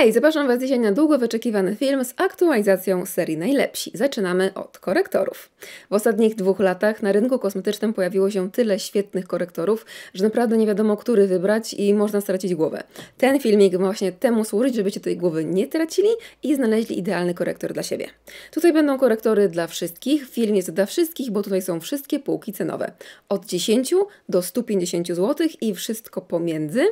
Hej, zapraszam Was dzisiaj na długo wyczekiwany film z aktualizacją serii Najlepsi. Zaczynamy od korektorów. W ostatnich dwóch latach na rynku kosmetycznym pojawiło się tyle świetnych korektorów, że naprawdę nie wiadomo, który wybrać i można stracić głowę. Ten filmik ma właśnie temu służyć, żebyście tej głowy nie tracili i znaleźli idealny korektor dla siebie. Tutaj będą korektory dla wszystkich, film jest dla wszystkich, bo tutaj są wszystkie półki cenowe. Od 10 do 150 zł i wszystko pomiędzy.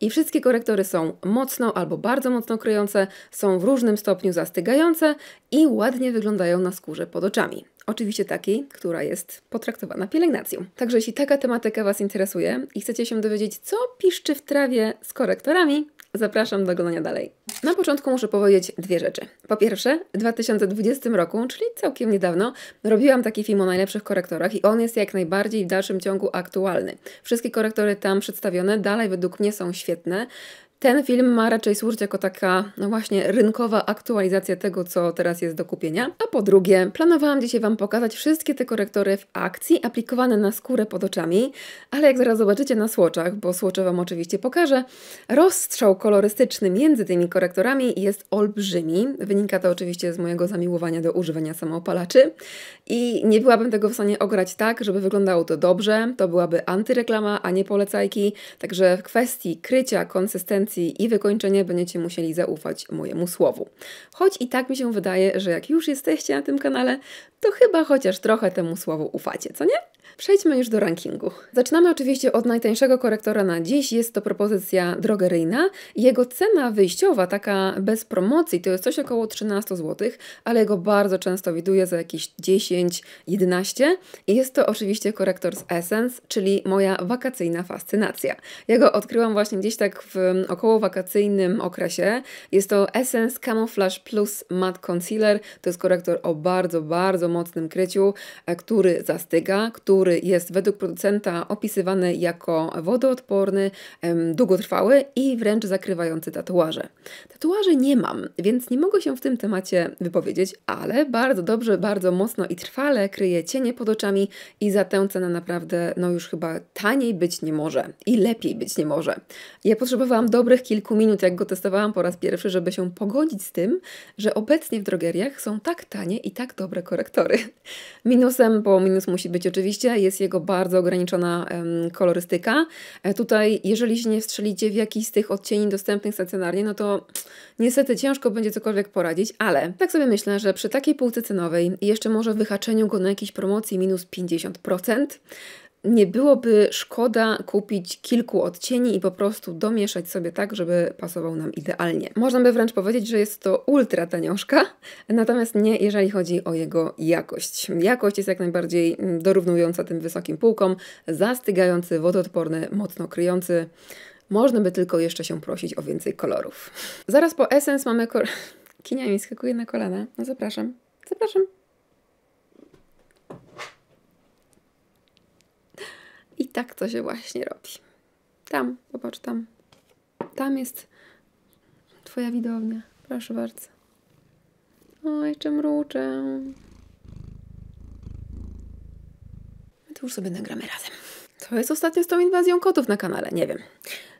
I wszystkie korektory są mocno albo bardzo mocno kryjące, są w różnym stopniu zastygające i ładnie wyglądają na skórze pod oczami. Oczywiście takiej, która jest potraktowana pielęgnacją. Także jeśli taka tematyka Was interesuje i chcecie się dowiedzieć, co piszczy w trawie z korektorami, zapraszam do oglądania dalej. Na początku muszę powiedzieć dwie rzeczy. Po pierwsze, w 2020 roku, czyli całkiem niedawno, robiłam taki film o najlepszych korektorach i on jest jak najbardziej w dalszym ciągu aktualny. Wszystkie korektory tam przedstawione dalej według mnie są świetne. Ten film ma raczej służyć jako taka no właśnie rynkowa aktualizacja tego, co teraz jest do kupienia. A po drugie, planowałam dzisiaj Wam pokazać wszystkie te korektory w akcji, aplikowane na skórę pod oczami, ale jak zaraz zobaczycie na słoczach, bo słocze Wam oczywiście pokażę, rozstrzał kolorystyczny między tymi korektorami jest olbrzymi. Wynika to oczywiście z mojego zamiłowania do używania samoopalaczy i nie byłabym tego w stanie ograć tak, żeby wyglądało to dobrze. To byłaby antyreklama, a nie polecajki. Także w kwestii krycia, konsystencji i wykończenie będziecie musieli zaufać mojemu słowu. Choć i tak mi się wydaje, że jak już jesteście na tym kanale, to chyba chociaż trochę temu słowu ufacie, co nie? Przejdźmy już do rankingu. Zaczynamy oczywiście od najtańszego korektora na dziś. Jest to propozycja drogeryjna. Jego cena wyjściowa, taka bez promocji, to jest coś około 13 zł, ale go bardzo często widuję za jakieś 10-11. Jest to oczywiście korektor z Essence, czyli moja wakacyjna fascynacja. Ja go odkryłam właśnie gdzieś tak w mm, około wakacyjnym okresie. Jest to Essence Camouflage Plus Matte Concealer. To jest korektor o bardzo, bardzo mocnym kryciu, e, który zastyga, który który jest według producenta opisywany jako wodoodporny, długotrwały i wręcz zakrywający tatuaże. Tatuaże nie mam, więc nie mogę się w tym temacie wypowiedzieć, ale bardzo dobrze, bardzo mocno i trwale kryje cienie pod oczami i za tę cenę naprawdę no już chyba taniej być nie może i lepiej być nie może. Ja potrzebowałam dobrych kilku minut, jak go testowałam po raz pierwszy, żeby się pogodzić z tym, że obecnie w drogeriach są tak tanie i tak dobre korektory. Minusem, bo minus musi być oczywiście, jest jego bardzo ograniczona kolorystyka. E, tutaj, jeżeli się nie wstrzelicie w jakiś z tych odcieni dostępnych stacjonarnie, no to niestety ciężko będzie cokolwiek poradzić, ale tak sobie myślę, że przy takiej półce cenowej i jeszcze może wyhaczeniu go na jakiejś promocji minus 50%, nie byłoby szkoda kupić kilku odcieni i po prostu domieszać sobie tak, żeby pasował nam idealnie. Można by wręcz powiedzieć, że jest to ultra tanioszka, natomiast nie jeżeli chodzi o jego jakość. Jakość jest jak najbardziej mm, dorównująca tym wysokim półkom, zastygający, wodoodporny, mocno kryjący. Można by tylko jeszcze się prosić o więcej kolorów. Zaraz po Essence mamy... Kor... Kinia mi skakuje na kolana. No zapraszam. Zapraszam. tak to się właśnie robi. Tam, zobacz tam. Tam jest twoja widownia. Proszę bardzo. O, jeszcze mruczę. My to już sobie nagramy razem. To jest ostatnio z tą inwazją kotów na kanale? Nie wiem.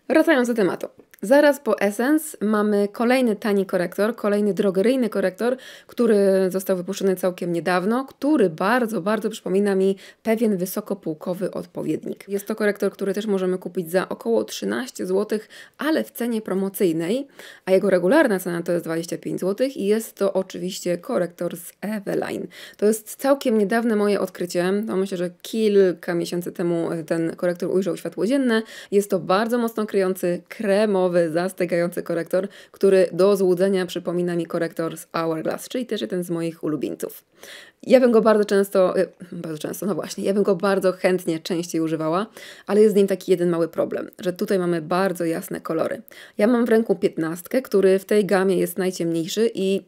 Wracając do tematu. Zaraz po Essence mamy kolejny tani korektor, kolejny drogeryjny korektor, który został wypuszczony całkiem niedawno, który bardzo, bardzo przypomina mi pewien wysokopółkowy odpowiednik. Jest to korektor, który też możemy kupić za około 13 zł, ale w cenie promocyjnej, a jego regularna cena to jest 25 zł i jest to oczywiście korektor z Eveline. To jest całkiem niedawne moje odkrycie, to no, myślę, że kilka miesięcy temu ten korektor ujrzał światło dzienne. Jest to bardzo mocno kryjący kremowy kolorowy, zastygający korektor, który do złudzenia przypomina mi korektor z Hourglass, czyli też jeden z moich ulubieńców. Ja bym go bardzo często, e, bardzo często, no właśnie, ja bym go bardzo chętnie częściej używała, ale jest z nim taki jeden mały problem, że tutaj mamy bardzo jasne kolory. Ja mam w ręku piętnastkę, który w tej gamie jest najciemniejszy i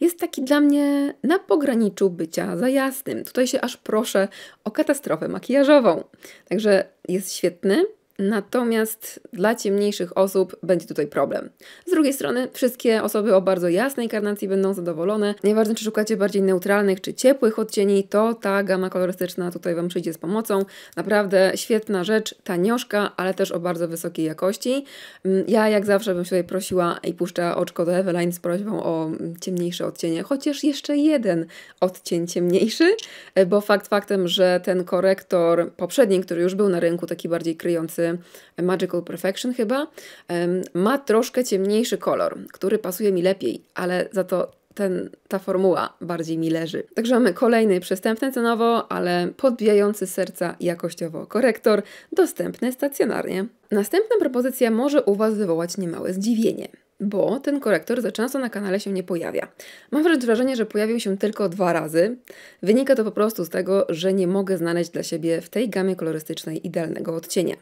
jest taki dla mnie na pograniczu bycia za jasnym. Tutaj się aż proszę o katastrofę makijażową. Także jest świetny, Natomiast dla ciemniejszych osób będzie tutaj problem. Z drugiej strony, wszystkie osoby o bardzo jasnej karnacji będą zadowolone. Nieważne, czy szukacie bardziej neutralnych czy ciepłych odcieni, to ta gama kolorystyczna tutaj Wam przyjdzie z pomocą. Naprawdę świetna rzecz, tanioszka, ale też o bardzo wysokiej jakości. Mm, ja jak zawsze bym się tutaj prosiła i puszcza oczko do Eveline z prośbą o mm, ciemniejsze odcienie, chociaż jeszcze jeden odcień ciemniejszy, e, bo fakt faktem, że ten korektor poprzedni, który już był na rynku, taki bardziej kryjący Y, Magical Perfection chyba, ma troszkę ciemniejszy kolor, który pasuje mi lepiej, ale za to ten, ta formuła bardziej mi leży. Także mamy kolejny przystępny cenowo, ale podbijający serca jakościowo korektor, dostępny stacjonarnie. Następna propozycja może u Was wywołać niemałe zdziwienie bo ten korektor za często na kanale się nie pojawia. Mam wręcz wrażenie, że pojawił się tylko dwa razy. Wynika to po prostu z tego, że nie mogę znaleźć dla siebie w tej gamie kolorystycznej idealnego odcienia.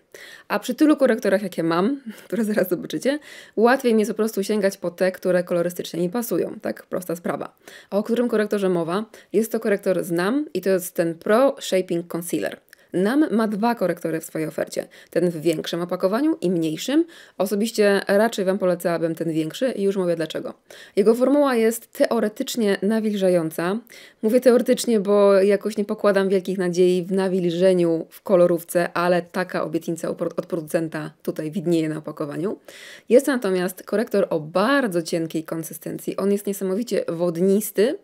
A przy tylu korektorach, jakie mam, które zaraz zobaczycie, łatwiej mi jest po prostu sięgać po te, które kolorystycznie mi pasują. Tak prosta sprawa. A o którym korektorze mowa? Jest to korektor Znam i to jest ten Pro Shaping Concealer. NAM ma dwa korektory w swojej ofercie. Ten w większym opakowaniu i mniejszym. Osobiście raczej Wam polecałabym ten większy i już mówię dlaczego. Jego formuła jest teoretycznie nawilżająca. Mówię teoretycznie, bo jakoś nie pokładam wielkich nadziei w nawilżeniu w kolorówce, ale taka obietnica od producenta tutaj widnieje na opakowaniu. Jest natomiast korektor o bardzo cienkiej konsystencji. On jest niesamowicie wodnisty.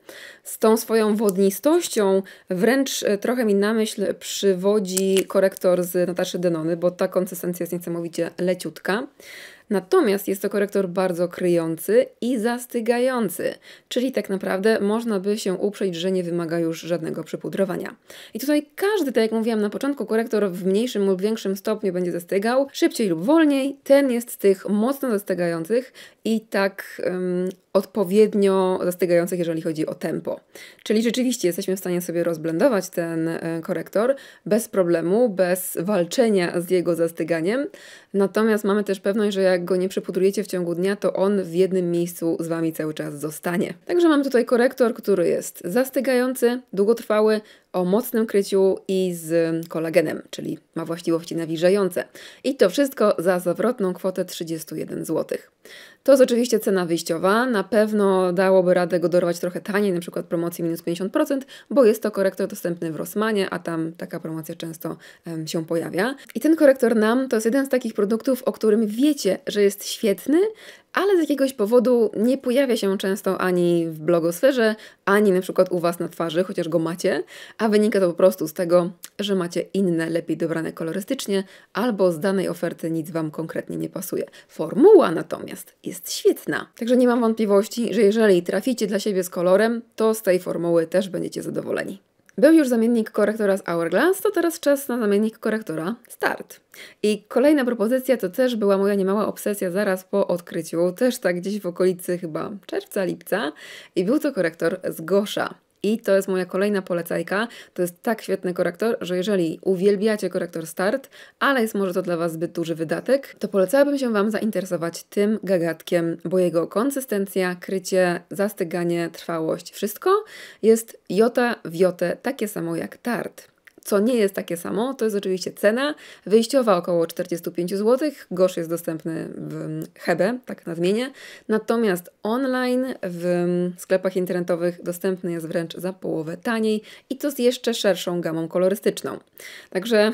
Z tą swoją wodnistością wręcz e, trochę mi na myśl przywoła wychodzi korektor z Nataszy Denony, bo ta konsystencja jest niesamowicie leciutka. Natomiast jest to korektor bardzo kryjący i zastygający, czyli tak naprawdę można by się uprzeć, że nie wymaga już żadnego przypudrowania. I tutaj każdy, tak jak mówiłam na początku, korektor w mniejszym lub większym stopniu będzie zastygał, szybciej lub wolniej. Ten jest z tych mocno zastygających i tak odpowiednio zastygających, jeżeli chodzi o tempo. Czyli rzeczywiście jesteśmy w stanie sobie rozblendować ten e, korektor bez problemu, bez walczenia z jego zastyganiem, Natomiast mamy też pewność, że jak go nie przepudrujecie w ciągu dnia, to on w jednym miejscu z Wami cały czas zostanie. Także mamy tutaj korektor, który jest zastygający, długotrwały, o mocnym kryciu i z kolagenem, czyli ma właściwości nawilżające. I to wszystko za zawrotną kwotę 31 zł. To jest oczywiście cena wyjściowa. Na pewno dałoby radę go dorwać trochę taniej, na przykład promocji minus 50%, bo jest to korektor dostępny w Rosmanie, a tam taka promocja często um, się pojawia. I ten korektor NAM to jest jeden z takich produktów, o którym wiecie, że jest świetny, ale z jakiegoś powodu nie pojawia się często ani w blogosferze, ani na przykład u Was na twarzy, chociaż go macie, a wynika to po prostu z tego, że macie inne, lepiej dobrane kolorystycznie, albo z danej oferty nic Wam konkretnie nie pasuje. Formuła natomiast jest świetna, także nie mam wątpliwości, że jeżeli traficie dla siebie z kolorem, to z tej formuły też będziecie zadowoleni. Był już zamiennik korektora z Hourglass, to teraz czas na zamiennik korektora Start. I kolejna propozycja to też była moja niemała obsesja zaraz po odkryciu, też tak gdzieś w okolicy chyba czerwca, lipca i był to korektor z Gosza. I to jest moja kolejna polecajka. To jest tak świetny korektor, że jeżeli uwielbiacie korektor Start, ale jest może to dla Was zbyt duży wydatek, to polecałabym się Wam zainteresować tym gagatkiem, bo jego konsystencja, krycie, zastyganie, trwałość, wszystko jest jota w jotę takie samo jak Tarte co nie jest takie samo, to jest oczywiście cena wyjściowa około 45 zł. Gosz jest dostępny w mm, Hebe, tak na nadmienię. Natomiast online w mm, sklepach internetowych dostępny jest wręcz za połowę taniej i to z jeszcze szerszą gamą kolorystyczną. Także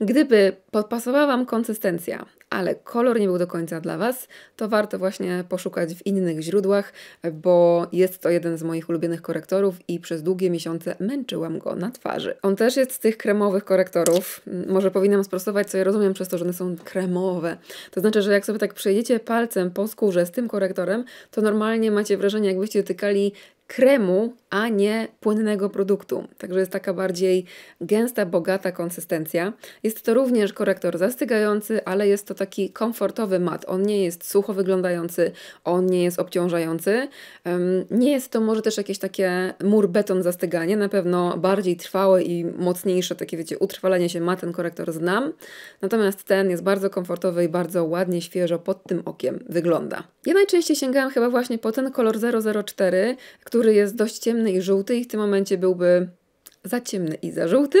gdyby podpasowała Wam konsystencja, ale kolor nie był do końca dla Was, to warto właśnie poszukać w innych źródłach, bo jest to jeden z moich ulubionych korektorów i przez długie miesiące męczyłam go na twarzy. On też jest z tych kremowych korektorów. Może powinnam sprostować, co ja rozumiem przez to, że one są kremowe. To znaczy, że jak sobie tak przejdziecie palcem po skórze z tym korektorem, to normalnie macie wrażenie, jakbyście dotykali kremu, a nie płynnego produktu. Także jest taka bardziej gęsta, bogata konsystencja. Jest to również korektor zastygający, ale jest to taki komfortowy mat. On nie jest sucho wyglądający, on nie jest obciążający. Nie jest to może też jakieś takie mur-beton zastyganie, na pewno bardziej trwałe i mocniejsze, takie wiecie, utrwalenie się ma ten korektor znam. Natomiast ten jest bardzo komfortowy i bardzo ładnie, świeżo pod tym okiem wygląda. Ja najczęściej sięgałam chyba właśnie po ten kolor 004, który jest dość ciemny i żółty i w tym momencie byłby za ciemny i za żółty,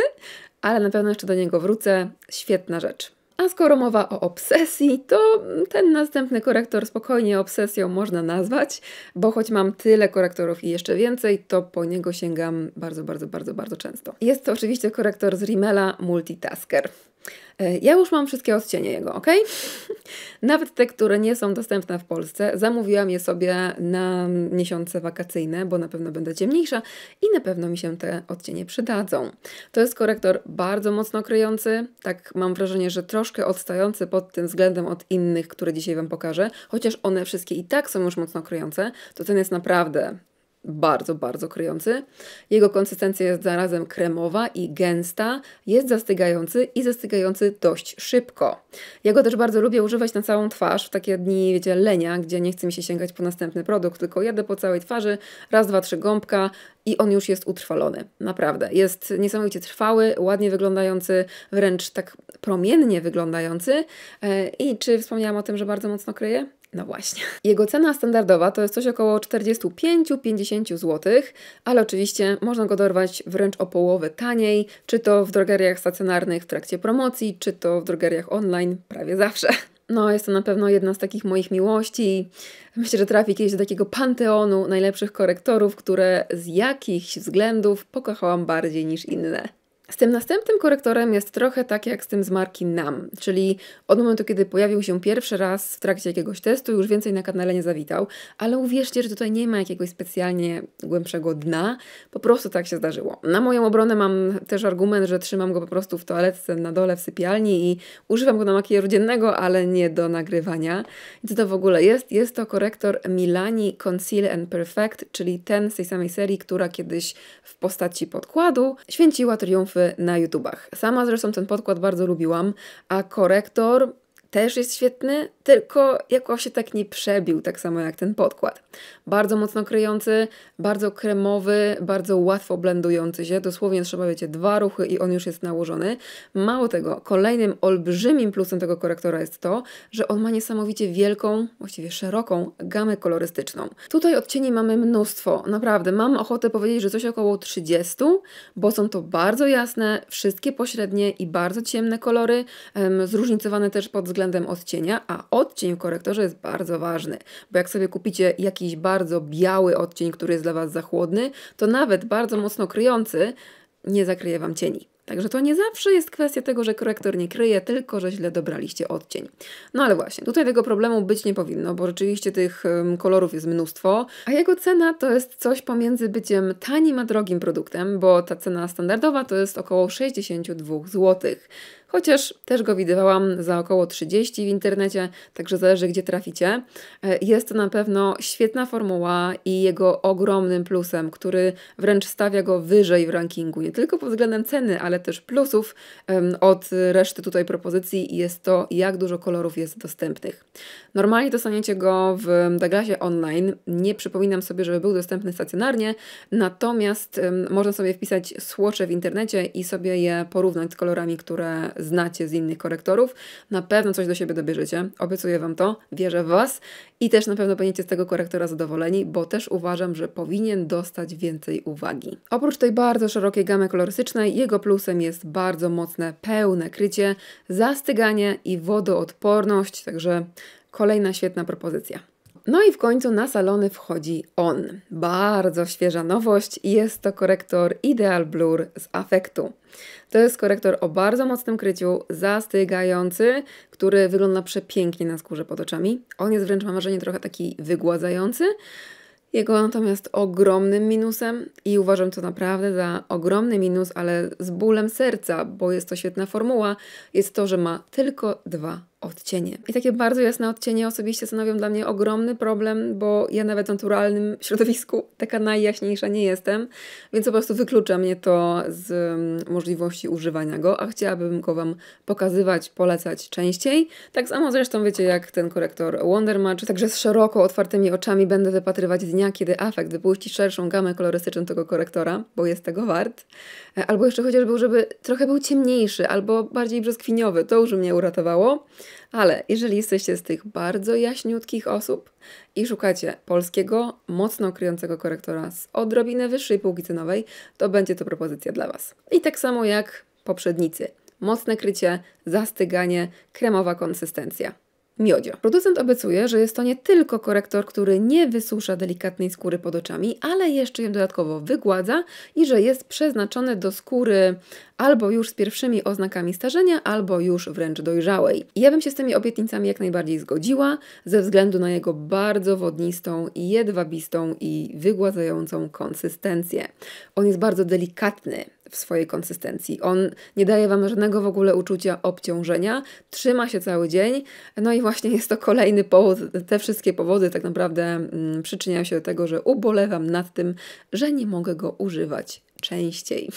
ale na pewno jeszcze do niego wrócę. Świetna rzecz. A skoro mowa o obsesji, to ten następny korektor spokojnie obsesją można nazwać, bo choć mam tyle korektorów i jeszcze więcej, to po niego sięgam bardzo, bardzo, bardzo, bardzo często. Jest to oczywiście korektor z Rimmela Multitasker. E, ja już mam wszystkie odcienie jego, ok? Nawet te, które nie są dostępne w Polsce, zamówiłam je sobie na miesiące wakacyjne, bo na pewno będę ciemniejsza i na pewno mi się te odcienie przydadzą. To jest korektor bardzo mocno kryjący, tak mam wrażenie, że troszkę odstający pod tym względem od innych, które dzisiaj Wam pokażę, chociaż one wszystkie i tak są już mocno kryjące, to ten jest naprawdę bardzo, bardzo kryjący. Jego konsystencja jest zarazem kremowa i gęsta, jest zastygający i zastygający dość szybko. Ja go też bardzo lubię używać na całą twarz, w takie dni, wiecie, lenia, gdzie nie chce mi się sięgać po następny produkt, tylko jadę po całej twarzy, raz, dwa, trzy gąbka i on już jest utrwalony. Naprawdę. Jest niesamowicie trwały, ładnie wyglądający, wręcz tak promiennie wyglądający. E, I czy wspomniałam o tym, że bardzo mocno kryje? No właśnie. Jego cena standardowa to jest coś około 45-50 zł, ale oczywiście można go dorwać wręcz o połowę taniej, czy to w drogeriach stacjonarnych w trakcie promocji, czy to w drogeriach online prawie zawsze. No, jest to na pewno jedna z takich moich miłości. Myślę, że trafi kiedyś do takiego panteonu najlepszych korektorów, które z jakichś względów pokochałam bardziej niż inne. Z tym następnym korektorem jest trochę tak jak z tym z marki NAM, czyli od momentu, kiedy pojawił się pierwszy raz w trakcie jakiegoś testu, już więcej na kanale nie zawitał, ale uwierzcie, że tutaj nie ma jakiegoś specjalnie głębszego dna, po prostu tak się zdarzyło. Na moją obronę mam też argument, że trzymam go po prostu w toaletce na dole w sypialni i używam go na makijażu dziennego, ale nie do nagrywania. I co to w ogóle jest? Jest to korektor Milani Conceal and Perfect, czyli ten z tej samej serii, która kiedyś w postaci podkładu święciła triumf Y, na YouTubach. Sama zresztą ten podkład bardzo lubiłam, a korektor też jest świetny, tylko jakoś się tak nie przebił, tak samo jak ten podkład. Bardzo mocno kryjący, bardzo kremowy, bardzo łatwo blendujący się. Dosłownie trzeba, wiecie, dwa ruchy i on już jest nałożony. Mało tego, kolejnym olbrzymim plusem tego korektora jest to, że on ma niesamowicie wielką, właściwie szeroką gamę kolorystyczną. Tutaj odcieni mamy mnóstwo, naprawdę. Mam ochotę powiedzieć, że coś około 30, bo są to bardzo jasne, wszystkie pośrednie i bardzo ciemne kolory, zróżnicowane też pod względem względem odcienia, a odcień w korektorze jest bardzo ważny, bo jak sobie kupicie jakiś bardzo biały odcień, który jest dla Was za chłodny, to nawet bardzo mocno kryjący nie zakryje Wam cieni. Także to nie zawsze jest kwestia tego, że korektor nie kryje, tylko że źle dobraliście odcień. No ale właśnie, tutaj tego problemu być nie powinno, bo rzeczywiście tych kolorów jest mnóstwo, a jego cena to jest coś pomiędzy byciem tanim a drogim produktem, bo ta cena standardowa to jest około 62 zł chociaż też go widywałam za około 30 w internecie, także zależy gdzie traficie. E, jest to na pewno świetna formuła i jego ogromnym plusem, który wręcz stawia go wyżej w rankingu, nie tylko pod względem ceny, ale też plusów od reszty tutaj propozycji jest to, jak dużo kolorów jest dostępnych. Normalnie dostaniecie go w Douglasie online, nie przypominam sobie, żeby był dostępny stacjonarnie, natomiast można sobie wpisać słocze w internecie i sobie je porównać z kolorami, które znacie z innych korektorów, na pewno coś do siebie dobierzecie. Obiecuję Wam to, wierzę w Was i też na pewno będziecie z tego korektora zadowoleni, bo też uważam, że powinien dostać więcej uwagi. Oprócz tej bardzo szerokiej gamy kolorystycznej, jego plusem jest bardzo mocne, pełne krycie, zastyganie i wodoodporność, także kolejna świetna propozycja. No i w końcu na salony wchodzi on. Bardzo świeża nowość jest to korektor Ideal Blur z Afektu. To jest korektor o bardzo mocnym kryciu, zastygający, który wygląda przepięknie na skórze pod oczami. On jest wręcz, mam wrażenie, trochę taki wygładzający. Jego natomiast ogromnym minusem i uważam to naprawdę za ogromny minus, ale z bólem serca, bo jest to świetna formuła, jest to, że ma tylko dwa odcienie. I takie bardzo jasne odcienie osobiście stanowią dla mnie ogromny problem, bo ja nawet w naturalnym środowisku taka najjaśniejsza nie jestem, więc po prostu wyklucza mnie to z mm, możliwości używania go, a chciałabym go Wam pokazywać, polecać częściej. Tak samo zresztą wiecie, jak ten korektor Wonderma, czy także z szeroko otwartymi oczami będę wypatrywać dnia, kiedy afekt wypuści szerszą gamę kolorystyczną tego korektora, bo jest tego wart. E, albo jeszcze chociażby, żeby trochę był ciemniejszy, albo bardziej brzoskwiniowy, to już mnie uratowało. Ale jeżeli jesteście z tych bardzo jaśniutkich osób i szukacie polskiego, mocno kryjącego korektora z odrobinę wyższej półki cenowej, to będzie to propozycja dla Was. I tak samo jak poprzednicy. Mocne krycie, zastyganie, kremowa konsystencja miodzie. Producent obiecuje, że jest to nie tylko korektor, który nie wysusza delikatnej skóry pod oczami, ale jeszcze ją dodatkowo wygładza i że jest przeznaczony do skóry albo już z pierwszymi oznakami starzenia, albo już wręcz dojrzałej. I ja bym się z tymi obietnicami jak najbardziej zgodziła, ze względu na jego bardzo wodnistą, jedwabistą i wygładzającą konsystencję. On jest bardzo delikatny, w swojej konsystencji. On nie daje Wam żadnego w ogóle uczucia obciążenia, trzyma się cały dzień, no i właśnie jest to kolejny powód, te wszystkie powody tak naprawdę mm, przyczyniają się do tego, że ubolewam nad tym, że nie mogę go używać częściej.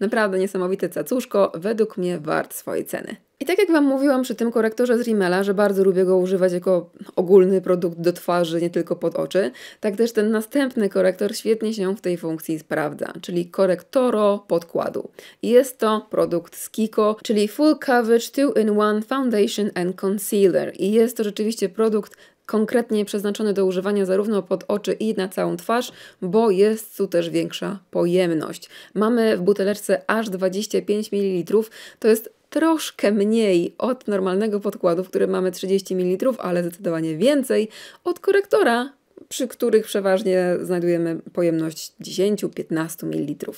Naprawdę niesamowite cacuszko, według mnie wart swojej ceny. I tak jak Wam mówiłam przy tym korektorze z Rimmela, że bardzo lubię go używać jako ogólny produkt do twarzy, nie tylko pod oczy, tak też ten następny korektor świetnie się w tej funkcji sprawdza, czyli korektoro podkładu. Jest to produkt z Kiko, czyli Full Coverage 2-in-1 Foundation and Concealer i jest to rzeczywiście produkt konkretnie przeznaczony do używania zarówno pod oczy i na całą twarz, bo jest tu też większa pojemność. Mamy w buteleczce aż 25 ml, to jest troszkę mniej od normalnego podkładu, w którym mamy 30 ml, ale zdecydowanie więcej od korektora, przy których przeważnie znajdujemy pojemność 10-15 ml.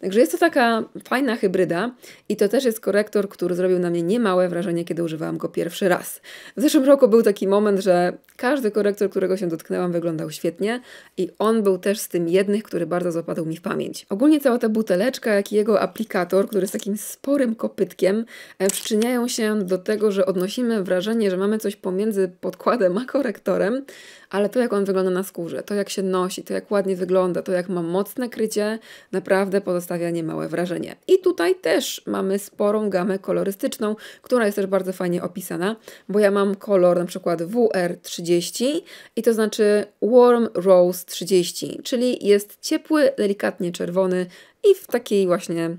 Także jest to taka fajna hybryda i to też jest korektor, który zrobił na mnie niemałe wrażenie, kiedy używałam go pierwszy raz. W zeszłym roku był taki moment, że każdy korektor, którego się dotknęłam, wyglądał świetnie i on był też z tym jednych, który bardzo zapadł mi w pamięć. Ogólnie cała ta buteleczka, jak i jego aplikator, który jest takim sporym kopytkiem, e, przyczyniają się do tego, że odnosimy wrażenie, że mamy coś pomiędzy podkładem a korektorem, ale to jak on wygląda na skórze, to jak się nosi, to jak ładnie wygląda, to jak ma mocne krycie, naprawdę pozostawia niemałe wrażenie. I tutaj też mamy sporą gamę kolorystyczną, która jest też bardzo fajnie opisana, bo ja mam kolor na przykład WR30 i to znaczy Warm Rose 30, czyli jest ciepły, delikatnie czerwony i w takiej właśnie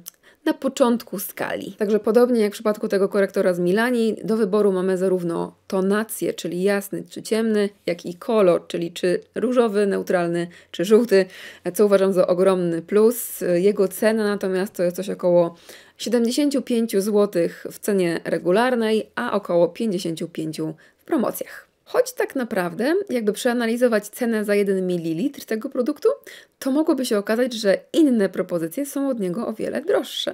na początku skali. Także podobnie jak w przypadku tego korektora z Milani, do wyboru mamy zarówno tonację, czyli jasny czy ciemny, jak i kolor, czyli czy różowy, neutralny czy żółty, co uważam za ogromny plus. Jego cena natomiast to jest coś około 75 zł w cenie regularnej, a około 55 w promocjach. Choć tak naprawdę, jakby przeanalizować cenę za 1 ml tego produktu, to mogłoby się okazać, że inne propozycje są od niego o wiele droższe.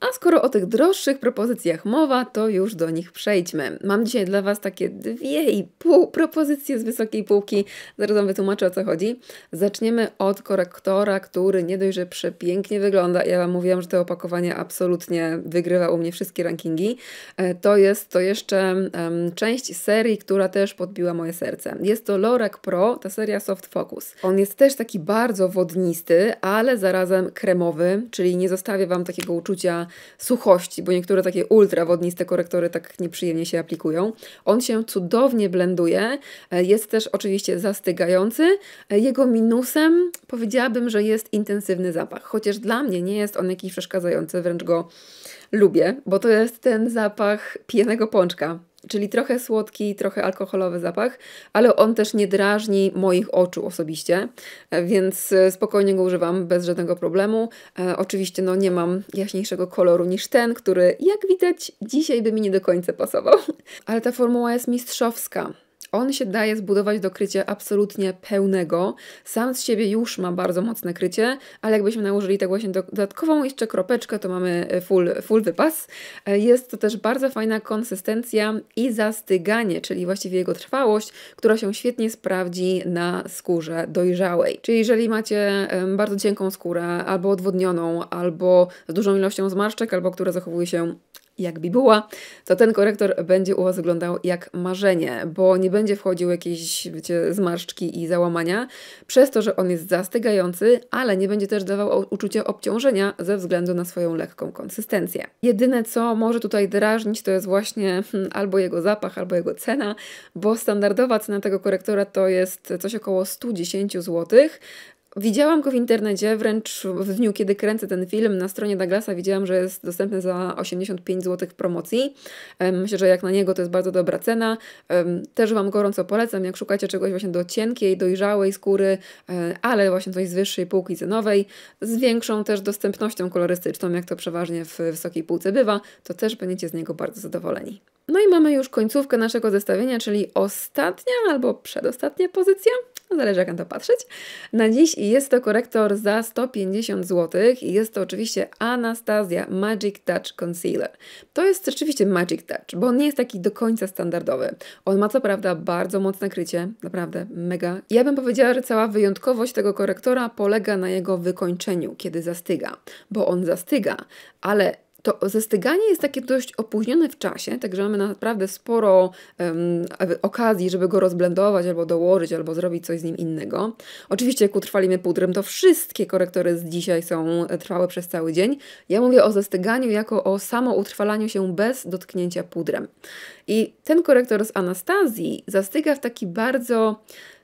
A skoro o tych droższych propozycjach mowa, to już do nich przejdźmy. Mam dzisiaj dla Was takie dwie i pół propozycje z wysokiej półki. Zaraz Wam wytłumaczę o co chodzi. Zaczniemy od korektora, który nie dość, że przepięknie wygląda. Ja Wam mówiłam, że to opakowanie absolutnie wygrywa u mnie wszystkie rankingi. E, to jest to jeszcze um, część serii, która też podbiła moje serce. Jest to Lorek Pro, ta seria Soft Focus. On jest też taki bardzo wodnisty, ale zarazem kremowy, czyli nie zostawię Wam takiego uczucia suchości, bo niektóre takie ultrawodniste korektory tak nieprzyjemnie się aplikują. On się cudownie blenduje, e, jest też oczywiście zastygający. E, jego minusem powiedziałabym, że jest intensywny zapach, chociaż dla mnie nie jest on jakiś przeszkadzający, wręcz go lubię, bo to jest ten zapach pijanego pączka czyli trochę słodki, trochę alkoholowy zapach, ale on też nie drażni moich oczu osobiście, e, więc e, spokojnie go używam bez żadnego problemu. E, oczywiście no nie mam jaśniejszego koloru niż ten, który jak widać dzisiaj by mi nie do końca pasował, ale ta formuła jest mistrzowska. On się daje zbudować do krycia absolutnie pełnego. Sam z siebie już ma bardzo mocne krycie, ale jakbyśmy nałożyli tak właśnie dodatkową jeszcze kropeczkę, to mamy e, full, full wypas. E, jest to też bardzo fajna konsystencja i zastyganie, czyli właściwie jego trwałość, która się świetnie sprawdzi na skórze dojrzałej. Czyli jeżeli macie bardzo cienką skórę, albo odwodnioną, albo z dużą ilością zmarszczek, albo która zachowuje się jak bibuła, to ten korektor będzie u Was wyglądał jak marzenie, bo nie będzie wchodził jakieś, wiecie, zmarszczki i załamania, przez to, że on jest zastygający, ale nie będzie też dawał uczucia obciążenia ze względu na swoją lekką konsystencję. Jedyne, co może tutaj drażnić, to jest właśnie hmm, albo jego zapach, albo jego cena, bo standardowa cena tego korektora to jest coś około 110 zł, Widziałam go w internecie, wręcz w dniu, kiedy kręcę ten film, na stronie Douglasa widziałam, że jest dostępny za 85 zł promocji. Myślę, że jak na niego to jest bardzo dobra cena. Też Wam gorąco polecam, jak szukacie czegoś właśnie do cienkiej, dojrzałej skóry, e, ale właśnie coś z wyższej półki cenowej, z większą też dostępnością kolorystyczną, jak to przeważnie w wysokiej półce bywa, to też będziecie z niego bardzo zadowoleni. No i mamy już końcówkę naszego zestawienia, czyli ostatnia albo przedostatnia pozycja. No, zależy jak na to patrzeć. Na dziś jest to korektor za 150 zł i jest to oczywiście Anastasia Magic Touch Concealer. To jest rzeczywiście Magic Touch, bo on nie jest taki do końca standardowy. On ma co prawda bardzo mocne krycie, naprawdę mega. Ja bym powiedziała, że cała wyjątkowość tego korektora polega na jego wykończeniu, kiedy zastyga, bo on zastyga, ale to zestyganie jest takie dość opóźnione w czasie, także mamy naprawdę sporo um, okazji, żeby go rozblendować, albo dołożyć, albo zrobić coś z nim innego. Oczywiście jak utrwalimy pudrem, to wszystkie korektory z dzisiaj są e, trwałe przez cały dzień. Ja mówię o zestyganiu jako o samoutrwalaniu się bez dotknięcia pudrem. I ten korektor z Anastazji zastyga w taki bardzo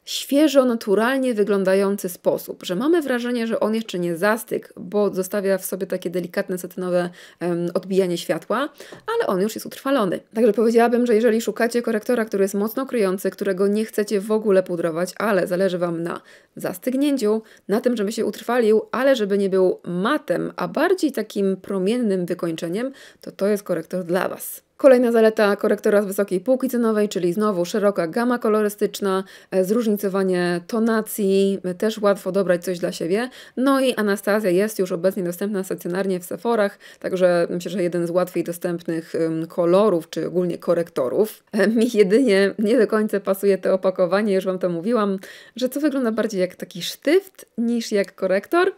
świeżo, naturalnie wyglądający sposób, że mamy wrażenie, że on jeszcze nie zastygł, bo zostawia w sobie takie delikatne satynowe um, odbijanie światła, ale on już jest utrwalony. Także powiedziałabym, że jeżeli szukacie korektora, który jest mocno kryjący, którego nie chcecie w ogóle pudrować, ale zależy Wam na zastygnięciu, na tym, żeby się utrwalił, ale żeby nie był matem, a bardziej takim promiennym wykończeniem, to to jest korektor dla Was. Kolejna zaleta korektora z wysokiej półki cenowej, czyli znowu szeroka gama kolorystyczna, e, zróżnicowanie tonacji, e, też łatwo dobrać coś dla siebie. No i Anastazja jest już obecnie dostępna stacjonarnie w Seforach, także myślę, że jeden z łatwiej dostępnych kolorów, czy ogólnie korektorów. E, mi jedynie nie do końca pasuje to opakowanie, już Wam to mówiłam, że co wygląda bardziej jak taki sztyft niż jak korektor.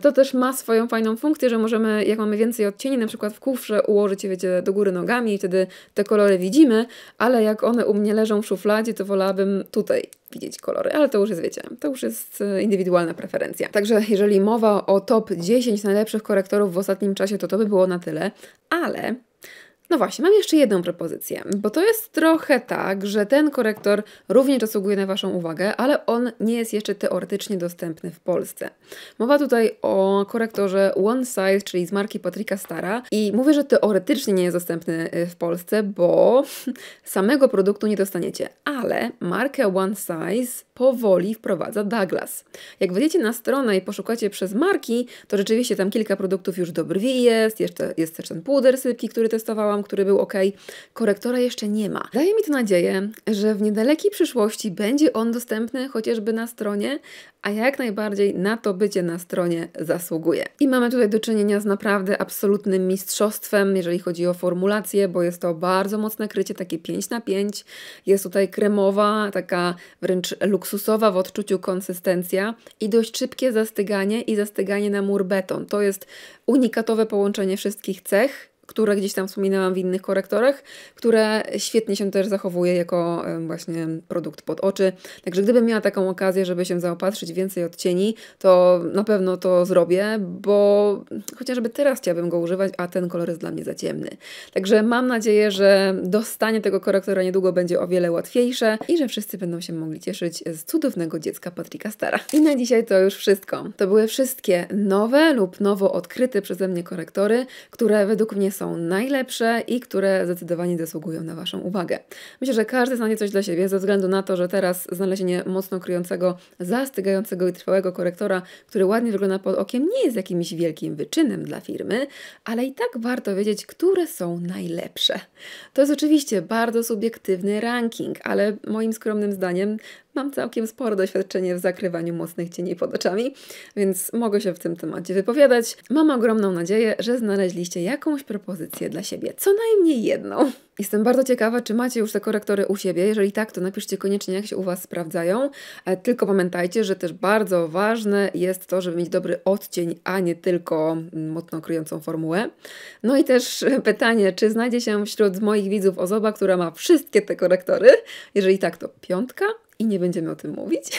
To też ma swoją fajną funkcję, że możemy, jak mamy więcej odcieni, na przykład w kufrze ułożyć je, wiecie, do góry nogami, wtedy te kolory widzimy, ale jak one u mnie leżą w szufladzie, to wolałabym tutaj widzieć kolory, ale to już jest, wiecie, to już jest e, indywidualna preferencja. Także jeżeli mowa o top 10 najlepszych korektorów w ostatnim czasie, to to by było na tyle, ale no właśnie, mam jeszcze jedną propozycję, bo to jest trochę tak, że ten korektor również zasługuje na Waszą uwagę, ale on nie jest jeszcze teoretycznie dostępny w Polsce. Mowa tutaj o korektorze One Size, czyli z marki Patryka Stara i mówię, że teoretycznie nie jest dostępny y, w Polsce, bo samego produktu nie dostaniecie, ale markę One Size powoli wprowadza Douglas. Jak wejdziecie na stronę i poszukacie przez marki, to rzeczywiście tam kilka produktów już do brwi jest, jeszcze jest też ten puder sypki, który testowałam, używałam, który był ok. Korektora jeszcze nie ma. Daje mi to nadzieję, że w niedalekiej przyszłości będzie on dostępny chociażby na stronie, a jak najbardziej na to bycie na stronie zasługuje. I mamy tutaj do czynienia z naprawdę absolutnym mistrzostwem, jeżeli chodzi o formulację, bo jest to bardzo mocne krycie, takie 5 na 5. Jest tutaj kremowa, taka wręcz luksusowa w odczuciu konsystencja i dość szybkie zastyganie i zastyganie na mur beton. To jest unikatowe połączenie wszystkich cech które gdzieś tam wspominałam w innych korektorach, które świetnie się też zachowuje jako właśnie produkt pod oczy. Także gdybym miała taką okazję, żeby się zaopatrzyć więcej odcieni, to na pewno to zrobię, bo chociażby teraz chciałabym go używać, a ten kolor jest dla mnie za ciemny. Także mam nadzieję, że dostanie tego korektora niedługo będzie o wiele łatwiejsze i że wszyscy będą się mogli cieszyć z cudownego dziecka Patryka Stara. I na dzisiaj to już wszystko. To były wszystkie nowe lub nowo odkryte przeze mnie korektory, które według mnie są najlepsze i które zdecydowanie zasługują na Waszą uwagę. Myślę, że każdy znajdzie coś dla siebie ze względu na to, że teraz znalezienie mocno kryjącego, zastygającego i trwałego korektora, który ładnie wygląda pod okiem, nie jest jakimś wielkim wyczynem dla firmy, ale i tak warto wiedzieć, które są najlepsze. To jest oczywiście bardzo subiektywny ranking, ale moim skromnym zdaniem mam całkiem spore doświadczenie w zakrywaniu mocnych cieni pod oczami, więc mogę się w tym temacie wypowiadać. Mam ogromną nadzieję, że znaleźliście jakąś propozycję dla siebie, co najmniej jedną. Jestem bardzo ciekawa, czy macie już te korektory u siebie. Jeżeli tak, to napiszcie koniecznie, jak się u Was sprawdzają. E, tylko pamiętajcie, że też bardzo ważne jest to, żeby mieć dobry odcień, a nie tylko mm, mocno kryjącą formułę. No i też pytanie, czy znajdzie się wśród moich widzów osoba, która ma wszystkie te korektory? Jeżeli tak, to piątka i nie będziemy o tym mówić.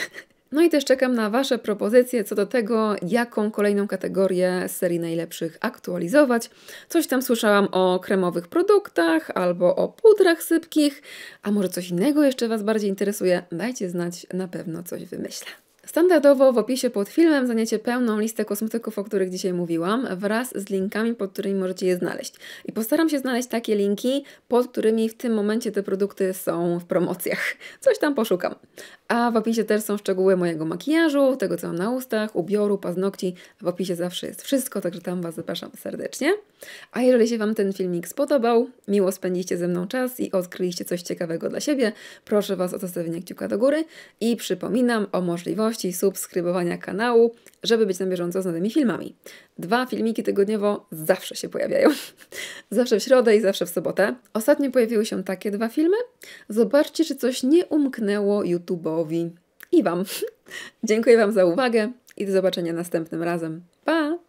No i też czekam na Wasze propozycje co do tego, jaką kolejną kategorię z serii najlepszych aktualizować. Coś tam słyszałam o kremowych produktach albo o pudrach sypkich, a może coś innego jeszcze Was bardziej interesuje? Dajcie znać, na pewno coś wymyślę. Standardowo w opisie pod filmem zaniecie pełną listę kosmetyków, o których dzisiaj mówiłam, wraz z linkami, pod którymi możecie je znaleźć. I postaram się znaleźć takie linki, pod którymi w tym momencie te produkty są w promocjach. Coś tam poszukam. A w opisie też są szczegóły mojego makijażu, tego co mam na ustach, ubioru, paznokci. W opisie zawsze jest wszystko, także tam Was zapraszam serdecznie. A jeżeli się Wam ten filmik spodobał, miło spędziliście ze mną czas i odkryliście coś ciekawego dla siebie, proszę Was o zostawienie kciuka do góry i przypominam o możliwości subskrybowania kanału, żeby być na bieżąco z nowymi filmami. Dwa filmiki tygodniowo zawsze się pojawiają. zawsze w środę i zawsze w sobotę. Ostatnio pojawiły się takie dwa filmy. Zobaczcie, czy coś nie umknęło YouTube'owi i Wam. Dziękuję Wam za uwagę i do zobaczenia następnym razem. Pa!